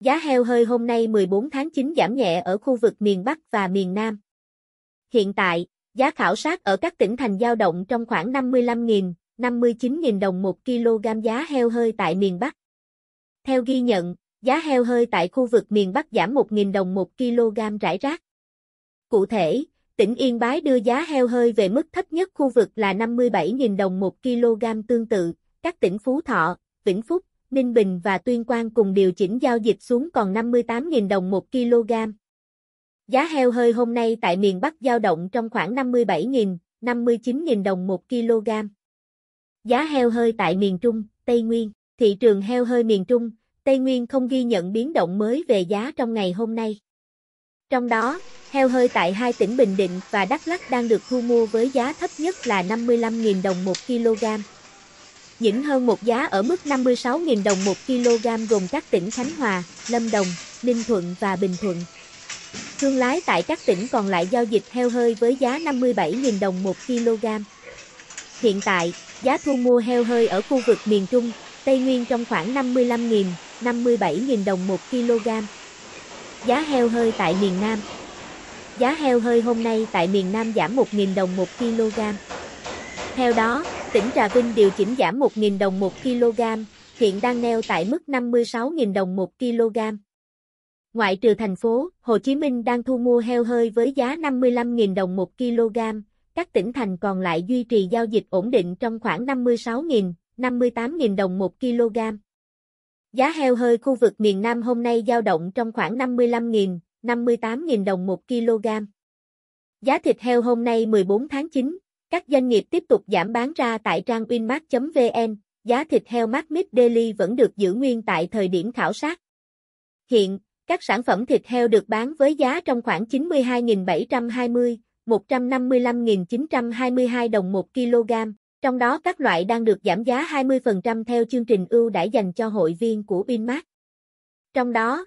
Giá heo hơi hôm nay 14 tháng 9 giảm nhẹ ở khu vực miền Bắc và miền Nam. Hiện tại, giá khảo sát ở các tỉnh thành giao động trong khoảng 55.000, 59.000 đồng 1 kg giá heo hơi tại miền Bắc. Theo ghi nhận, giá heo hơi tại khu vực miền Bắc giảm 1.000 đồng 1 kg rải rác. Cụ thể, tỉnh Yên Bái đưa giá heo hơi về mức thấp nhất khu vực là 57.000 đồng 1 kg tương tự, các tỉnh Phú Thọ, Vĩnh Phúc, Ninh Bình và Tuyên Quang cùng điều chỉnh giao dịch xuống còn 58.000 đồng 1 kg. Giá heo hơi hôm nay tại miền Bắc giao động trong khoảng 57.000, 59.000 đồng 1 kg. Giá heo hơi tại miền Trung, Tây Nguyên, thị trường heo hơi miền Trung, Tây Nguyên không ghi nhận biến động mới về giá trong ngày hôm nay. Trong đó, heo hơi tại hai tỉnh Bình Định và Đắk Lắk đang được thu mua với giá thấp nhất là 55.000 đồng 1 kg nhỉnh hơn một giá ở mức 56.000 đồng 1 kg gồm các tỉnh Khánh Hòa, Lâm Đồng, Ninh Thuận và Bình Thuận. Thương lái tại các tỉnh còn lại giao dịch heo hơi với giá 57.000 đồng 1 kg. Hiện tại, giá thu mua heo hơi ở khu vực miền Trung, Tây Nguyên trong khoảng 55.000, 57.000 đồng 1 kg. Giá heo hơi tại miền Nam Giá heo hơi hôm nay tại miền Nam giảm 1.000 đồng 1 kg. Theo đó, tỉnh Trà Vinh điều chỉnh giảm 1.000 đồng 1 kg, hiện đang neo tại mức 56.000 đồng 1 kg. Ngoại trừ thành phố, Hồ Chí Minh đang thu mua heo hơi với giá 55.000 đồng 1 kg, các tỉnh thành còn lại duy trì giao dịch ổn định trong khoảng 56.000, 58.000 đồng 1 kg. Giá heo hơi khu vực miền Nam hôm nay dao động trong khoảng 55.000, 58.000 đồng 1 kg. Giá thịt heo hôm nay 14 tháng 9, các doanh nghiệp tiếp tục giảm bán ra tại trang winmart.vn, giá thịt heo mát mít daily vẫn được giữ nguyên tại thời điểm khảo sát. Hiện, các sản phẩm thịt heo được bán với giá trong khoảng 92.720, 155.922 đồng 1 kg, trong đó các loại đang được giảm giá 20% theo chương trình ưu đãi dành cho hội viên của Winmart. Trong đó,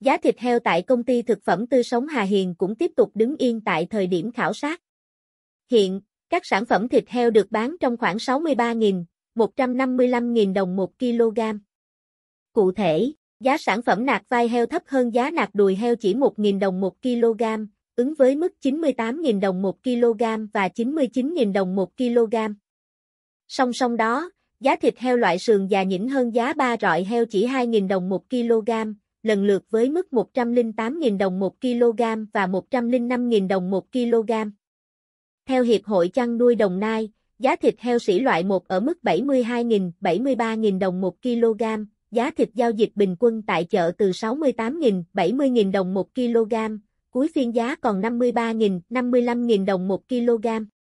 Giá thịt heo tại công ty thực phẩm tươi sống Hà Hiền cũng tiếp tục đứng yên tại thời điểm khảo sát. Hiện, các sản phẩm thịt heo được bán trong khoảng 63.000, 155.000 đồng 1 kg. Cụ thể, giá sản phẩm nạc vai heo thấp hơn giá nạc đùi heo chỉ 1.000 đồng 1 kg, ứng với mức 98.000 đồng 1 kg và 99.000 đồng 1 kg. Song song đó, giá thịt heo loại sườn già nhỉnh hơn giá ba rọi heo chỉ 2.000 đồng 1 kg, lần lượt với mức 108.000 đồng 1 kg và 105.000 đồng 1 kg. Theo Hiệp hội chăn nuôi Đồng Nai, giá thịt heo sỉ loại 1 ở mức 72.000, 73.000 đồng 1 kg, giá thịt giao dịch bình quân tại chợ từ 68.000, 70.000 đồng 1 kg, cuối phiên giá còn 53.000, 55.000 đồng 1 kg.